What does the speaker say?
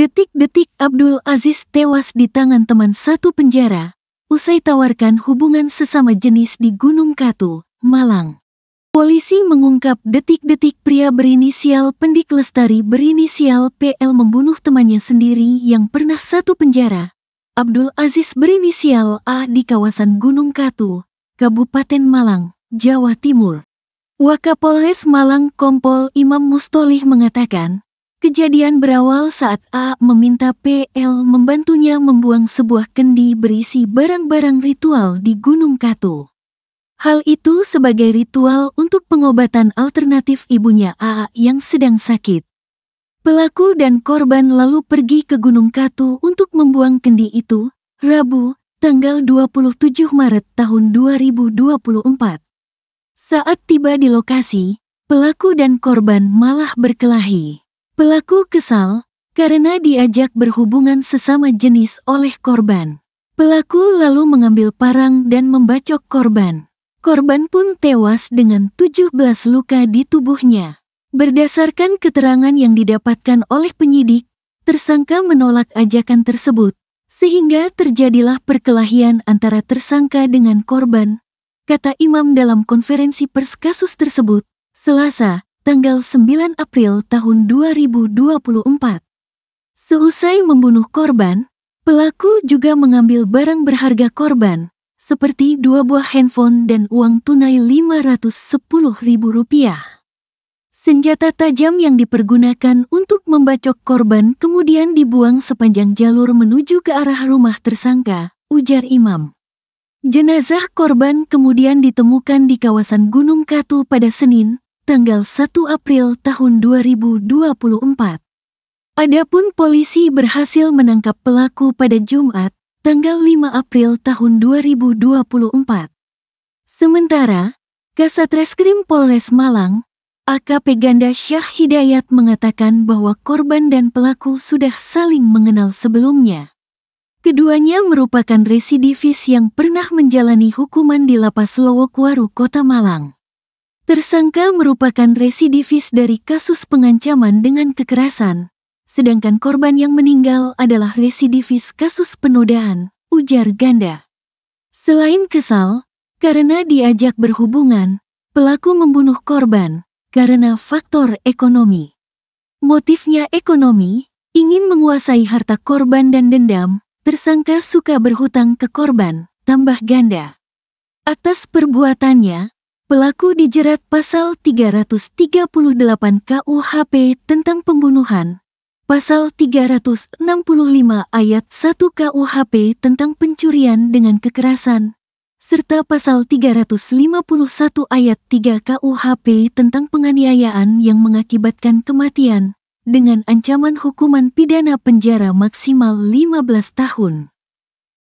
Detik-detik Abdul Aziz tewas di tangan teman satu penjara, usai tawarkan hubungan sesama jenis di Gunung Katu, Malang. Polisi mengungkap detik-detik pria berinisial Pendik Lestari berinisial PL membunuh temannya sendiri yang pernah satu penjara. Abdul Aziz berinisial A di kawasan Gunung Katu, Kabupaten Malang, Jawa Timur. Wakapolres Malang Kompol Imam Mustolih mengatakan, Kejadian berawal saat A meminta PL membantunya membuang sebuah kendi berisi barang-barang ritual di Gunung Katu. Hal itu sebagai ritual untuk pengobatan alternatif ibunya A yang sedang sakit. Pelaku dan korban lalu pergi ke Gunung Katu untuk membuang kendi itu, Rabu, tanggal 27 Maret tahun 2024. Saat tiba di lokasi, pelaku dan korban malah berkelahi. Pelaku kesal karena diajak berhubungan sesama jenis oleh korban. Pelaku lalu mengambil parang dan membacok korban. Korban pun tewas dengan 17 luka di tubuhnya. Berdasarkan keterangan yang didapatkan oleh penyidik, tersangka menolak ajakan tersebut, sehingga terjadilah perkelahian antara tersangka dengan korban, kata imam dalam konferensi pers kasus tersebut, Selasa, tanggal 9 April tahun 2024. Seusai membunuh korban, pelaku juga mengambil barang berharga korban, seperti dua buah handphone dan uang tunai Rp510.000. Senjata tajam yang dipergunakan untuk membacok korban kemudian dibuang sepanjang jalur menuju ke arah rumah tersangka, ujar imam. Jenazah korban kemudian ditemukan di kawasan Gunung Katu pada Senin, tanggal 1 April tahun 2024. Adapun polisi berhasil menangkap pelaku pada Jumat, tanggal 5 April tahun 2024. Sementara, Kasat Reskrim Polres Malang, AKP Ganda Syah Hidayat mengatakan bahwa korban dan pelaku sudah saling mengenal sebelumnya. Keduanya merupakan residivis yang pernah menjalani hukuman di Lapas Lowokwaru, Kota Malang. Tersangka merupakan residivis dari kasus pengancaman dengan kekerasan, sedangkan korban yang meninggal adalah residivis kasus penodaan, ujar Ganda. Selain kesal, karena diajak berhubungan, pelaku membunuh korban karena faktor ekonomi. Motifnya ekonomi, ingin menguasai harta korban dan dendam, tersangka suka berhutang ke korban, tambah Ganda. Atas perbuatannya, Pelaku dijerat pasal 338 KUHP tentang pembunuhan, pasal 365 ayat 1 KUHP tentang pencurian dengan kekerasan, serta pasal 351 ayat 3 KUHP tentang penganiayaan yang mengakibatkan kematian dengan ancaman hukuman pidana penjara maksimal 15 tahun.